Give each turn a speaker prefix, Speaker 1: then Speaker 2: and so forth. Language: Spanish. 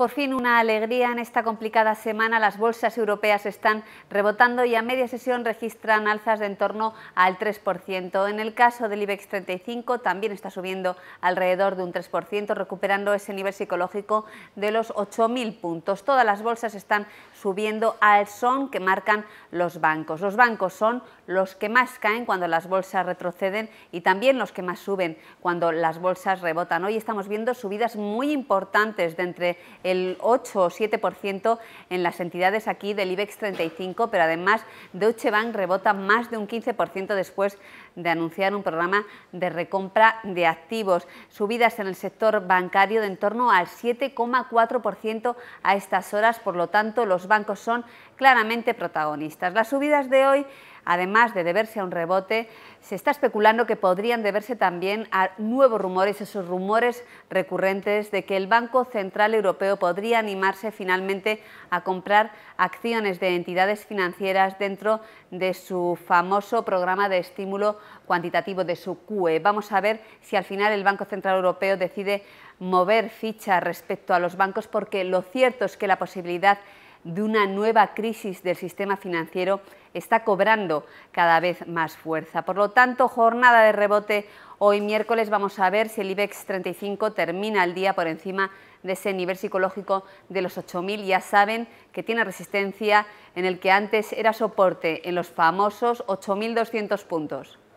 Speaker 1: Por fin una alegría en esta complicada semana. Las bolsas europeas están rebotando y a media sesión registran alzas de en torno al 3%. En el caso del IBEX 35 también está subiendo alrededor de un 3%, recuperando ese nivel psicológico de los 8.000 puntos. Todas las bolsas están subiendo al son que marcan los bancos. Los bancos son los que más caen cuando las bolsas retroceden y también los que más suben cuando las bolsas rebotan. Hoy estamos viendo subidas muy importantes de entre el 8 o 7% en las entidades aquí del IBEX 35, pero además Deutsche Bank rebota más de un 15% después de anunciar un programa de recompra de activos. Subidas en el sector bancario de en torno al 7,4% a estas horas, por lo tanto los bancos son claramente protagonistas. Las subidas de hoy además de deberse a un rebote, se está especulando que podrían deberse también a nuevos rumores, esos rumores recurrentes de que el Banco Central Europeo podría animarse finalmente a comprar acciones de entidades financieras dentro de su famoso programa de estímulo cuantitativo, de su QE. Vamos a ver si al final el Banco Central Europeo decide mover ficha respecto a los bancos porque lo cierto es que la posibilidad de una nueva crisis del sistema financiero está cobrando cada vez más fuerza. Por lo tanto, jornada de rebote hoy miércoles. Vamos a ver si el IBEX 35 termina el día por encima de ese nivel psicológico de los 8.000. Ya saben que tiene resistencia en el que antes era soporte en los famosos 8.200 puntos.